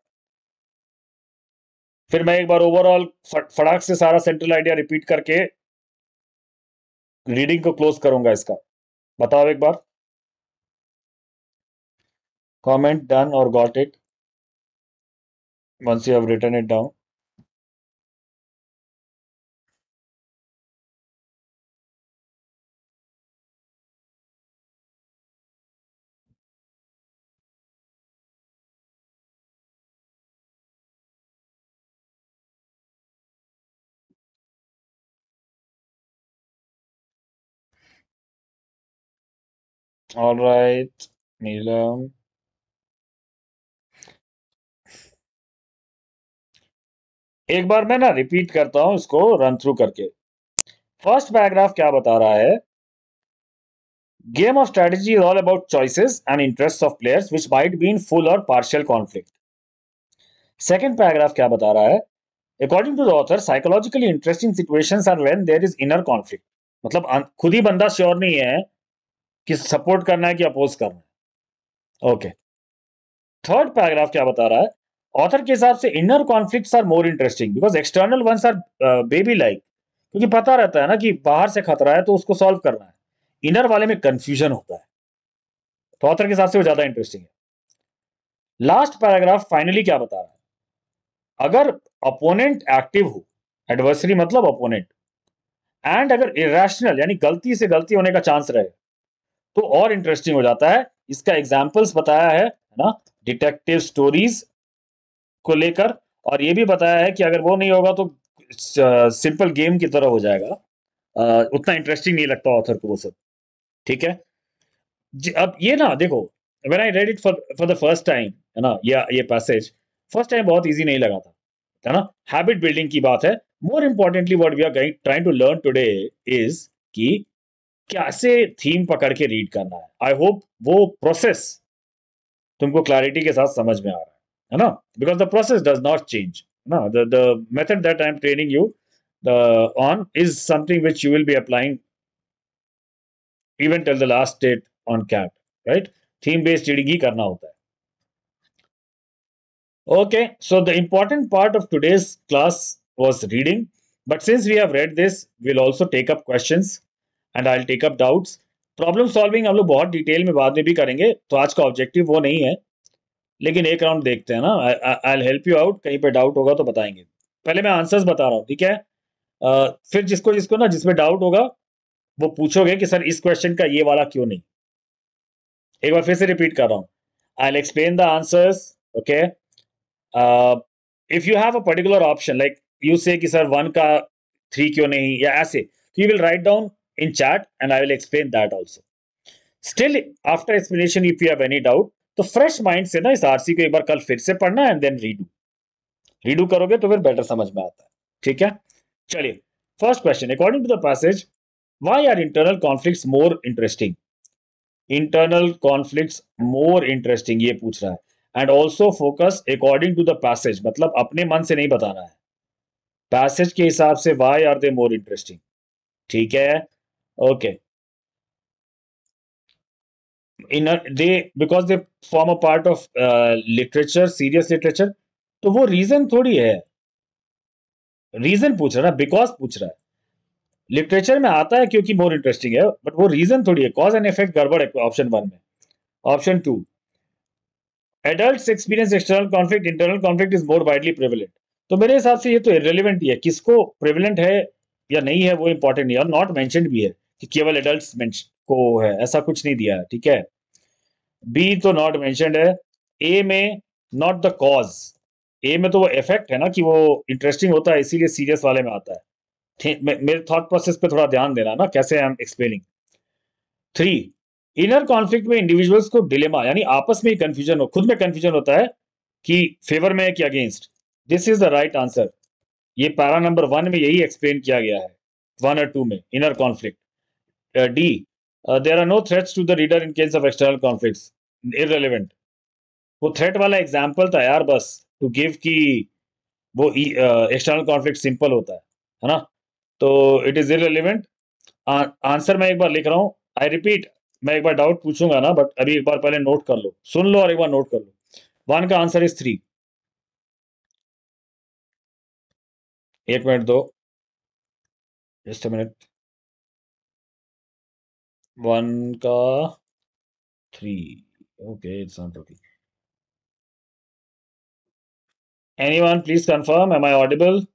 फिर मैं एक बार ओवरऑल फटाक से सारा सेंट्रल आइडिया रिपीट करके रीडिंग को क्लोज करूंगा इसका बताओ एक बार कमेंट डन और got it once you have written it down All right, Neelam. एक बार मैं ना रिपीट करता हूं इसको रन थ्रू करके फर्स्ट पैराग्राफ क्या बता रहा है game of strategy is all about choices and interest of players which might be in full और पार्शियल कॉन्फ्लिक्ट सेकेंड पैराग्राफ क्या बता रहा है according to the author psychologically interesting situation are when there is inner conflict मतलब अं- खुद ही बंदा sure नहीं है कि सपोर्ट करना है कि अपोज करना है ओके थर्ड पैराग्राफ क्या बता रहा है ऑथर के हिसाब से inner conflicts are more interesting because external ones are baby like क्योंकि पता रहता है ना कि बाहर से खतरा है तो उसको सॉल्व करना है इनर वाले में कंफ्यूजन होता है तो ऑथर के हिसाब से वो ज्यादा इंटरेस्टिंग है लास्ट पैराग्राफ फाइनली क्या बता रहा है अगर अपोनेंट एक्टिव हो एडवर्सरी मतलब अपोनेंट एंड अगर इेशनल यानी गलती से गलती होने का चांस रहे तो और इंटरेस्टिंग हो जाता है इसका एग्जाम्पल्स बताया है ना डिटेक्टिव स्टोरीज को लेकर और ये भी बताया है कि अगर वो नहीं होगा तो सिंपल गेम की तरह हो जाएगा आ, उतना इंटरेस्टिंग नहीं लगता ऑथर को वो सब ठीक है अब ये ना देखो when I read it for for the first time है ना ये ये पैसेज फर्स्ट टाइम बहुत ईजी नहीं लगा था है ना हैबिट बिल्डिंग की बात है more importantly what we are trying to learn today is कि कैसे थीम पकड़ के रीड करना है आई होप वो प्रोसेस तुमको क्लैरिटी के साथ समझ में आ रहा है है ना because the process does not change ना the the method that I am training you on is something which you will be applying even till the last date on CAT right theme based reading ही करना होता है okay so the important part of today's class was reading but since we have read this will also take up question and I take up doubts problem solving हम लोग बहुत detail में बाद में भी करेंगे तो आज का ऑब्जेक्टिव वो नहीं है लेकिन एक राउंड देखते हैं ना I'll help you out कहीं पर डाउट होगा तो बताएंगे पहले मैं आंसर्स बता रहा हूँ ठीक है uh, फिर जिसको जिसको ना जिसमें डाउट होगा वो पूछोगे कि सर इस क्वेश्चन का ये वाला क्यों नहीं एक बार फिर से रिपीट कर रहा हूँ I explain the answers okay if you have a particular option like you say कि सर वन का थ्री क्यों नहीं या ऐसे you will write down in chart and I will explain that also. Still, after explanation, if you have any doubt, तो fresh mind से ना इस आरसी को एक बार कल फिर से पढ़ना एंड देन रीडू रीडू करोगे तो फिर बेटर समझ में आता है ठीक है चलिए first question according to the passage why are internal conflicts more interesting internal conflicts more interesting ये पूछ रहा है and also focus according to the passage मतलब अपने मन से नहीं बताना है passage के हिसाब से why are they more interesting ठीक है Okay. In they they because they form a part literature uh, literature, तो वो रीजन थोड़ी है रीजन पूछ रहा है बिकॉज पूछ रहा है लिटरेचर में आता है क्योंकि बहुत इंटरेस्टिंग है बट वो रीजन थोड़ी है कॉज एंड इफेक्ट गड़बड़ है ऑप्शन वन में option two adult experience external conflict internal conflict is more widely prevalent तो मेरे हिसाब से ये तो इरेलीवेंट ही है किसको प्रेविलेंट है या नहीं है वो इंपॉर्टेंट नहीं और नॉट मेंशन भी है कि केवल एडल्ट को है ऐसा कुछ नहीं दिया ठीक है बी तो नॉट मैं ए में नॉट द कॉज ए में तो वो इफेक्ट है ना कि वो इंटरेस्टिंग होता है इसीलिए सीरियस वाले में आता है मेरे थॉट प्रोसेस पे थोड़ा ध्यान देना ना कैसे I am explaining three inner conflict में इंडिविजुअल्स को डिलेमा यानी आपस में ही कंफ्यूजन हो खुद में कंफ्यूजन होता है कि फेवर में है कि against this is the right answer ये पैरा नंबर वन में यही एक्सप्लेन किया गया है वन और टू में inner conflict uh, D. uh, there are no threats to the reader in case of external conflicts irrelevant वो थ्रेट वाला एग्जाम्पल था यार बस टू गिव कि वो एक्सटर्नल कॉन्फ्लिक्ट सिंपल होता है है ना तो इट इज़ इरेलीवेंट आंसर मैं एक बार लिख रहा हूँ आई रिपीट मैं एक बार डाउट पूछूंगा ना बट अभी एक बार पहले नोट कर लो सुन लो और एक बार नोट कर लो वन का आंसर इज थ्री एक मिनट दो just minute one ka three okay it's not working anyone please confirm am i audible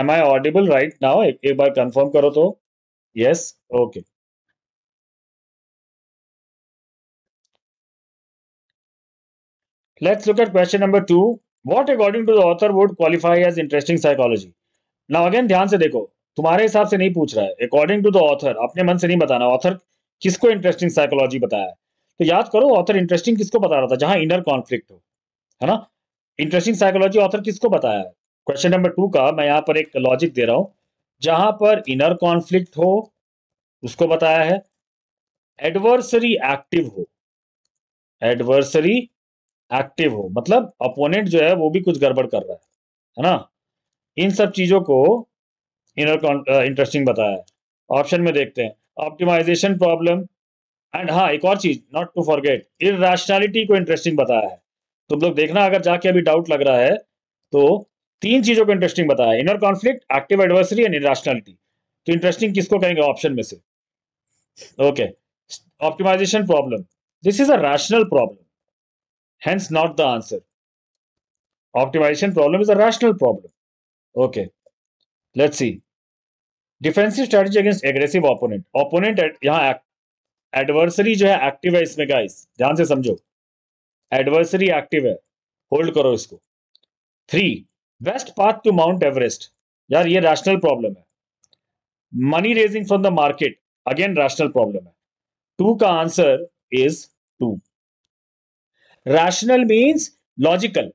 am I audible right now एक बार कंफर्म करो तो yes okay let's look at question number two what according to the author would qualify as interesting psychology now again ध्यान से देखो तुम्हारे हिसाब से नहीं पूछ रहा है अकॉर्डिंग टू द ऑथर अपने मन से नहीं बताना ऑथर किसको इंटरेस्टिंग साइकोलॉजी बताया है तो याद करो ऑथर इंटरेस्टिंग किसको बता रहा था जहां इनर कॉन्फ्लिक्ट हो है ना इंटरेस्टिंग साइकोलॉजी ऑथर किसको बताया है क्वेश्चन नंबर टू का मैं यहाँ पर एक लॉजिक दे रहा हूं जहां पर इनर कॉन्फ्लिक्ट हो उसको बताया है एडवर्सरी एक्टिव हो एडवर्सरी एक्टिव हो मतलब अपोनेंट जो है वो भी कुछ गड़बड़ कर रहा है है ना इन सब चीज़ों को इनर इंटरेस्टिंग बताया है ऑप्शन में देखते हैं ऑप्टिमाइजेशन प्रॉब्लम एंड हाँ एक और चीज़ नॉट टू फॉरगेट इन को इंटरेस्टिंग बताया है तुम लोग देखना अगर जाके अभी डाउट लग रहा है तो तीन चीजों को इंटरेस्टिंग बताया inner conflict active adversary and irrationality तो इंटरेस्टिंग किसको कहेंगे ऑप्शन में से okay optimization problem this is a rational problem hence not the answer optimization problem is a rational problem okay let's see defensive strategy against aggressive opponent opponent यहां adversary जो है active है इसमें guys ध्यान से समझो एडवर्सरी एक्टिव है hold करो इसको three best path to Mount Everest यार ये रैशनल प्रॉब्लम है money raising from the market again rational problem है टू का answer is two rational means logical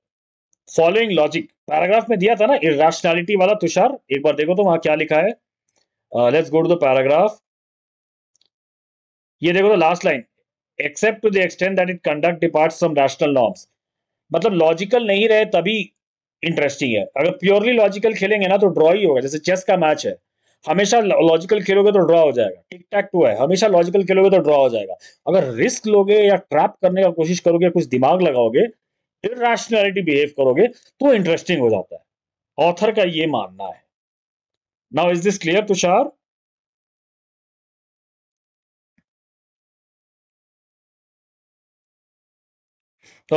following logic paragraph में दिया था ना इेशनैलिटी वाला तुषार एक बार देखो तो वहां क्या लिखा है let's go to the paragraph ये देखो तो last line except to the extend that it conduct depart from rational norms मतलब लॉजिकल नहीं रहे तभी इंटरेस्टिंग है अगर प्योरली लॉजिकल खेलेंगे ना तो ड्रॉ ही होगा जैसे चेस का मैच है हमेशा लॉजिकल खेलोगे तो ड्रॉ हो जाएगा टिक टैक टू है हमेशा लॉजिकल खेलोगे तो ड्रॉ हो जाएगा अगर रिस्क लोगे या ट्रैप करने का कोशिश करोगे कुछ दिमाग लगाओगे इेशनैलिटी बिहेव करोगे तो इंटरेस्टिंग हो जाता है ऑथर का ये मानना है now is this clear Tushar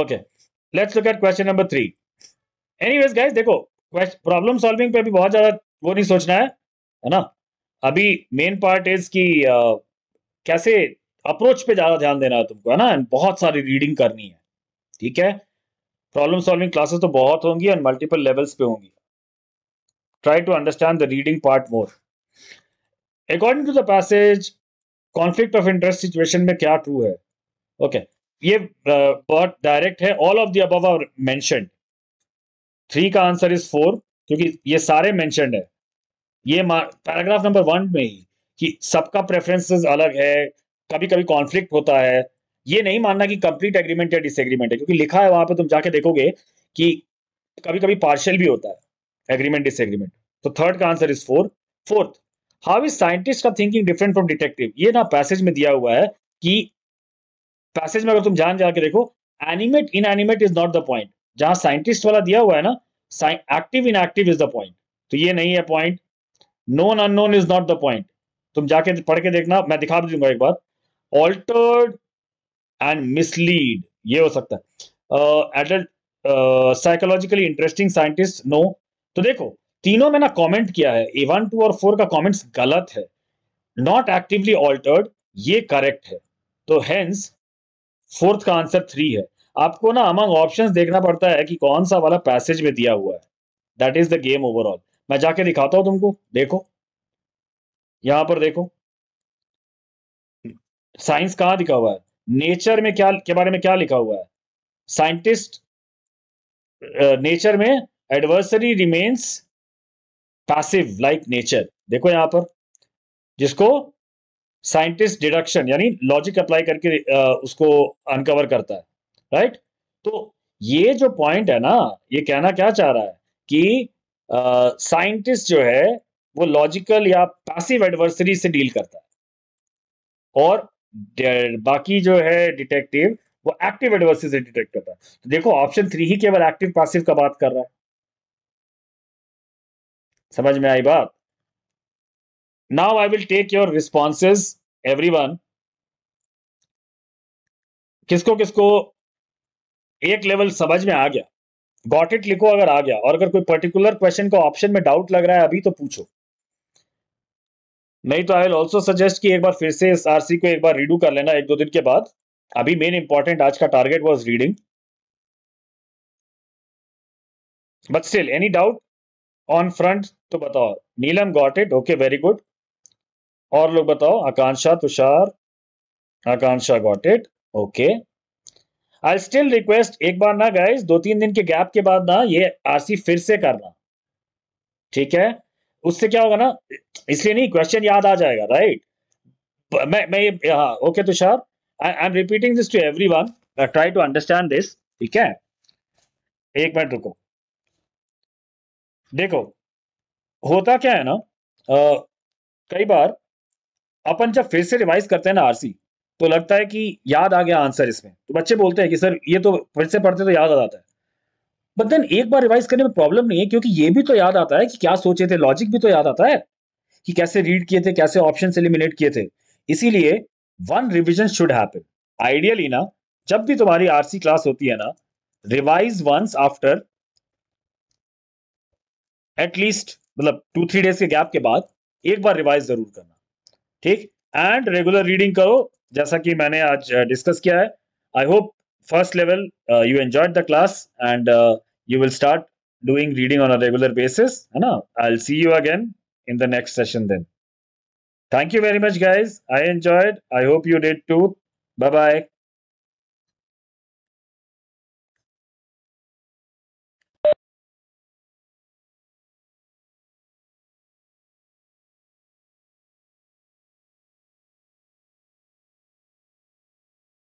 okay let's look at question number three anyways guys देखो प्रॉब्लम सॉल्विंग पे अभी बहुत ज्यादा वो नहीं सोचना है है ना अभी मेन पार्ट इज कि आ, कैसे अप्रोच पे ज्यादा ध्यान देना है तुमको है ना एंड बहुत सारी रीडिंग करनी है ठीक है प्रॉब्लम सॉल्विंग क्लासेस तो बहुत होंगी एंड मल्टीपल लेवल्स पे होंगी try to understand the reading part more according to the passage conflict of interest situation में क्या ट्रू है ओके okay. ये बहुत डायरेक्ट है all of the above are mentioned three का आंसर इज फोर क्योंकि ये सारे मैंशन है ये पैराग्राफ नंबर वन में ही कि सबका प्रेफरेंसेस अलग है कभी कभी कॉन्फ्लिक्ट होता है ये नहीं मानना कि कंप्लीट एग्रीमेंट या डिसएग्रीमेंट है क्योंकि लिखा है वहां पर तुम जाके देखोगे कि कभी कभी पार्शियल भी होता है एग्रीमेंट डिसएग्रीमेंट तो थर्ड का answer is four fourth how is scientist का थिंकिंग डिफरेंट फ्रॉम डिटेक्टिव ये ना पैसेज में दिया हुआ है कि पैसेज में अगर तुम जान जाके देखो animate in animate is not the point जहां साइंटिस्ट वाला दिया हुआ है ना active in active is the point तो ये नहीं है point known unknown is not the point तुम जाके पढ़ के देखना मैं दिखा भी दूंगा एक बार ऑल्टर्ड एंड मिसलीड ये हो सकता है adult psychologically interesting scientist no तो देखो तीनों में ना कमेंट किया है ए वन टू और फोर का कमेंट्स गलत है नॉट एक्टिवली ऑल्टर्ड ये करेक्ट है तो हेंस फोर्थ का आंसर थ्री है आपको ना अमंग ऑप्शन देखना पड़ता है कि कौन सा वाला पैसेज में दिया हुआ है that is the game overall मैं जाके दिखाता हूं तुमको देखो यहां पर देखो साइंस कहां लिखा हुआ है नेचर में क्या के बारे में क्या लिखा हुआ है साइंटिस्ट नेचर में adversary remains passive like nature देखो यहां पर जिसको साइंटिस्ट डिडक्शन यानी लॉजिक अप्लाई करके उसको अनकवर करता है राइट तो ये जो पॉइंट है ना ये कहना क्या चाह रहा है कि साइंटिस्ट जो है वो लॉजिकल या पैसिव एडवर्सरी से डील करता है और बाकी जो है डिटेक्टिव वो एक्टिव एडवर्सरी से डिटेक्ट करता है तो देखो ऑप्शन थ्री ही केवल एक्टिव पैसिव का बात कर रहा है समझ में आई बात now I will take your responses every one किसको किसको एक लेवल समझ में आ गया गॉट इट लिखो अगर आ गया और अगर कोई पर्टिकुलर क्वेश्चन का ऑप्शन में डाउट लग रहा है अभी तो पूछो नहीं तो आई विल ऑल्सो सजेस्ट कि एक बार फिर से इस आरसी को एक बार रीडू कर लेना एक दो दिन के बाद अभी मेन इंपॉर्टेंट आज का target was reading but still any doubt on front तो बताओ Neelam got it okay very good और लोग बताओ Akanksha Tushar Akanksha got it okay I still request एक बार ना गाइज दो तीन दिन के गैप के बाद ना ये आरसी फिर से करना ठीक है उससे क्या होगा ना इसलिए नहीं क्वेश्चन याद आ जाएगा राइट मैं मैं हाँ okay Tushar I I am repeating this to every one try to understand this ठीक है एक मिनट रुको देखो होता क्या है ना आ, कई बार अपन जब फिर से रिवाइज करते हैं ना आरसी तो लगता है कि याद आ गया आंसर इसमें तो बच्चे बोलते हैं कि सर ये तो फिर से पढ़ते तो याद आ जाता है बट देन एक बार रिवाइज करने में प्रॉब्लम नहीं है क्योंकि ये भी तो याद आता है कि क्या सोचे थे लॉजिक भी तो याद आता है कि कैसे रीड किए थे कैसे ऑप्शन एलिमिनेट किए थे इसीलिए one revision should happen ideally ना जब भी तुम्हारी आरसी क्लास होती है ना रिवाइज वंस आफ्टर एटलीस्ट मतलब टू थ्री डेज के गैप के बाद एक बार रिवाइज जरूर करना ठीक एंड रेगुलर रीडिंग करो जैसा कि मैंने आज डिस्कस uh, किया है I hope first level you enjoyed the class and you will start doing reading on a regular basis है ना I see you again in the next session then thank you very much guys I enjoyed I hope you date to bye bye